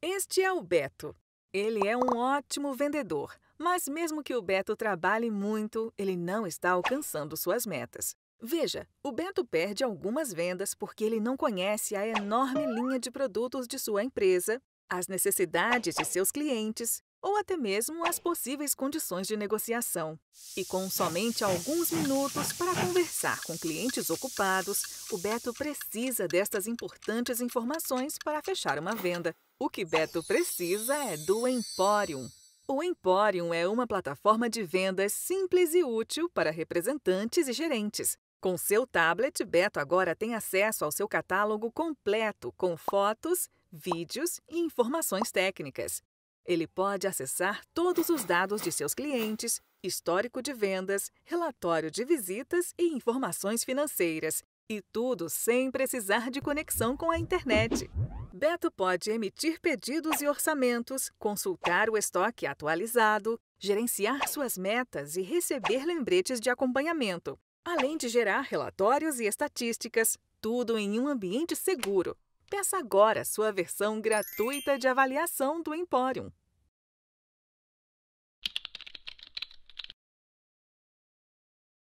Este é o Beto. Ele é um ótimo vendedor, mas mesmo que o Beto trabalhe muito, ele não está alcançando suas metas. Veja, o Beto perde algumas vendas porque ele não conhece a enorme linha de produtos de sua empresa, as necessidades de seus clientes ou até mesmo as possíveis condições de negociação. E com somente alguns minutos para conversar com clientes ocupados, o Beto precisa destas importantes informações para fechar uma venda. O que Beto precisa é do Emporium. O Emporium é uma plataforma de vendas simples e útil para representantes e gerentes. Com seu tablet, Beto agora tem acesso ao seu catálogo completo com fotos, vídeos e informações técnicas. Ele pode acessar todos os dados de seus clientes, histórico de vendas, relatório de visitas e informações financeiras. E tudo sem precisar de conexão com a internet. Beto pode emitir pedidos e orçamentos, consultar o estoque atualizado, gerenciar suas metas e receber lembretes de acompanhamento, além de gerar relatórios e estatísticas, tudo em um ambiente seguro, Peça agora sua versão gratuita de avaliação do Empórium.